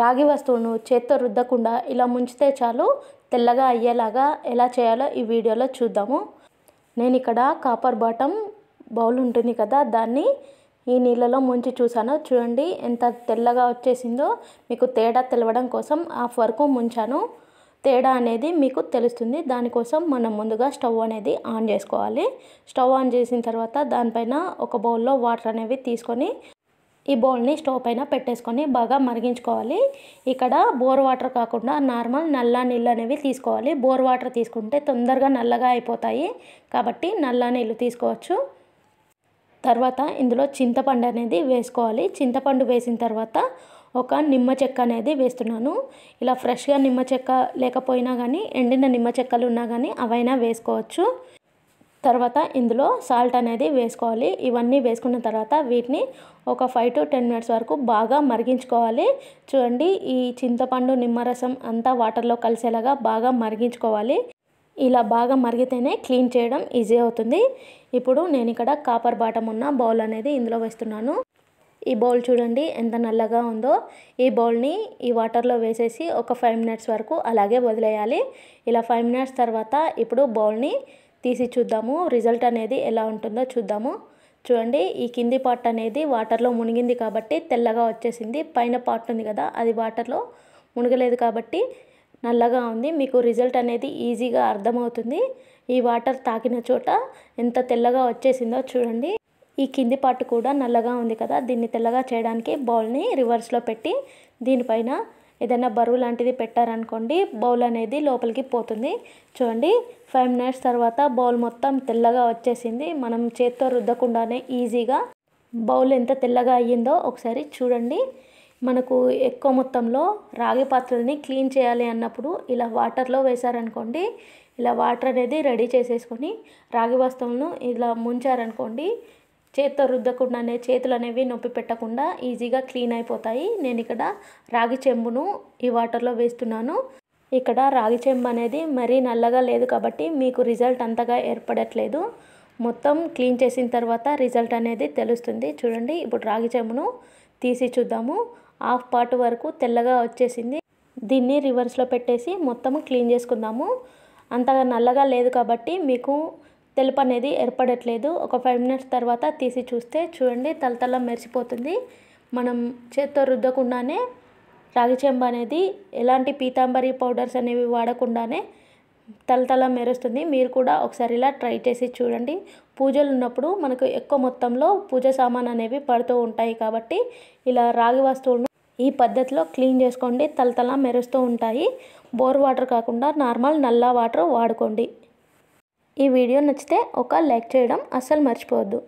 రాగి వస్తువును చేత్తో రుద్దకుండా ఇలా ముంచితే చాలు తెల్లగా అయ్యేలాగా ఎలా చేయాలో ఈ వీడియోలో చూద్దాము నేను ఇక్కడ కాపర్ బాటం బౌల్ ఉంటుంది కదా దాన్ని ఈ నీళ్ళలో ముంచి చూశాను చూడండి ఎంత తెల్లగా వచ్చేసిందో మీకు తేడా తెలవడం కోసం హాఫ్ వరకు ముంచాను తేడా అనేది మీకు తెలుస్తుంది దానికోసం మనం ముందుగా స్టవ్ అనేది ఆన్ చేసుకోవాలి స్టవ్ ఆన్ చేసిన తర్వాత దానిపైన ఒక బౌల్లో వాటర్ అనేవి తీసుకొని ఈ బౌల్ని స్టవ్ పైన పెట్టేసుకొని బాగా మరిగించుకోవాలి ఇక్కడ బోర్ వాటర్ కాకుండా నార్మల్ నల్ల నీళ్ళు అనేవి తీసుకోవాలి బోర్ వాటర్ తీసుకుంటే తొందరగా నల్లగా అయిపోతాయి కాబట్టి నల్ల నీళ్ళు తీసుకోవచ్చు తర్వాత ఇందులో చింతపండు అనేది వేసుకోవాలి చింతపండు వేసిన తర్వాత ఒక నిమ్మ చెక్క అనేది వేస్తున్నాను ఇలా ఫ్రెష్గా నిమ్మ చెక్క లేకపోయినా కానీ ఎండిన నిమ్మ చెక్కలు ఉన్నా కానీ అవైనా వేసుకోవచ్చు తర్వాత ఇందులో సాల్ట్ అనేది వేసుకోవాలి ఇవన్నీ వేసుకున్న తర్వాత వీటిని ఒక ఫైవ్ టు టెన్ మినిట్స్ వరకు బాగా మరిగించుకోవాలి చూడండి ఈ చింతపండు నిమ్మరసం అంతా వాటర్లో కలిసేలాగా బాగా మరిగించుకోవాలి ఇలా బాగా మరిగితేనే క్లీన్ చేయడం ఈజీ అవుతుంది ఇప్పుడు నేను ఇక్కడ కాపర్ బాటం ఉన్న బౌల్ అనేది ఇందులో వేస్తున్నాను ఈ బౌల్ చూడండి ఎంత నల్లగా ఉందో ఈ బౌల్ని ఈ వాటర్లో వేసేసి ఒక ఫైవ్ మినిట్స్ వరకు అలాగే వదిలేయాలి ఇలా ఫైవ్ మినిట్స్ తర్వాత ఇప్పుడు బౌల్ని తీసి చూద్దాము రిజల్ట్ అనేది ఎలా ఉంటుందో చూద్దాము చూడండి ఈ కింది పార్ట్ అనేది వాటర్లో మునిగింది కాబట్టి తెల్లగా వచ్చేసింది పైన పార్ట్ ఉంది కదా అది వాటర్లో మునగలేదు కాబట్టి నల్లగా ఉంది మీకు రిజల్ట్ అనేది ఈజీగా అర్థమవుతుంది ఈ వాటర్ తాకిన చోట ఎంత తెల్లగా వచ్చేసిందో చూడండి ఈ కింది పార్ట్ కూడా నల్లగా ఉంది కదా దీన్ని తెల్లగా చేయడానికి బౌల్ని రివర్స్లో పెట్టి దీనిపైన ఏదైనా బరువు లాంటిది పెట్టారనుకోండి బౌల్ అనేది లోపలికి పోతుంది చూడండి ఫైవ్ మినిట్స్ తర్వాత బౌల్ మొత్తం తెల్లగా వచ్చేసింది మనం చేత్తో రుద్దకుండానే ఈజీగా బౌల్ ఎంత తెల్లగా అయ్యిందో ఒకసారి చూడండి మనకు ఎక్కువ మొత్తంలో రాగి పాత్రల్ని క్లీన్ చేయాలి అన్నప్పుడు ఇలా వాటర్లో వేశారనుకోండి ఇలా వాటర్ అనేది రెడీ చేసేసుకొని రాగి వస్తువులను ఇలా ముంచారనుకోండి చేత్తో రుద్దకుండానే చేతులు అనేవి నొప్పి పెట్టకుండా ఈజీగా క్లీన్ అయిపోతాయి నేను ఇక్కడ రాగి చెంబును ఈ వాటర్లో వేస్తున్నాను ఇక్కడ రాగి చెంబు అనేది మరీ నల్లగా లేదు కాబట్టి మీకు రిజల్ట్ అంతగా ఏర్పడట్లేదు మొత్తం క్లీన్ చేసిన తర్వాత రిజల్ట్ అనేది తెలుస్తుంది చూడండి ఇప్పుడు రాగి చెంబును తీసి చూద్దాము హాఫ్ పార్ట్ వరకు తెల్లగా వచ్చేసింది దీన్ని రివర్స్లో పెట్టేసి మొత్తం క్లీన్ చేసుకుందాము అంతగా నల్లగా లేదు కాబట్టి మీకు తెలుపు అనేది ఏర్పడట్లేదు ఒక ఫైవ్ మినిట్స్ తర్వాత తీసి చూస్తే చూడండి తలతల మెరిసిపోతుంది మనం చేత్తో రుద్దకుండానే రాగి చెంబ అనేది ఎలాంటి పీతాంబరి పౌడర్స్ అనేవి వాడకుండానే తలతల మెరుస్తుంది మీరు కూడా ఒకసారి ఇలా ట్రై చేసి చూడండి పూజలు ఉన్నప్పుడు మనకు ఎక్కువ మొత్తంలో పూజ సామాన్ అనేవి పడుతూ ఉంటాయి కాబట్టి ఇలా రాగి వస్తువులను ఈ పద్ధతిలో క్లీన్ చేసుకోండి తలతల మెరుస్తూ ఉంటాయి బోర్ వాటర్ కాకుండా నార్మల్ నల్ల వాటర్ వాడుకోండి ఈ వీడియో నచ్చితే ఒక లైక్ చేయడం అస్సలు మర్చిపోవద్దు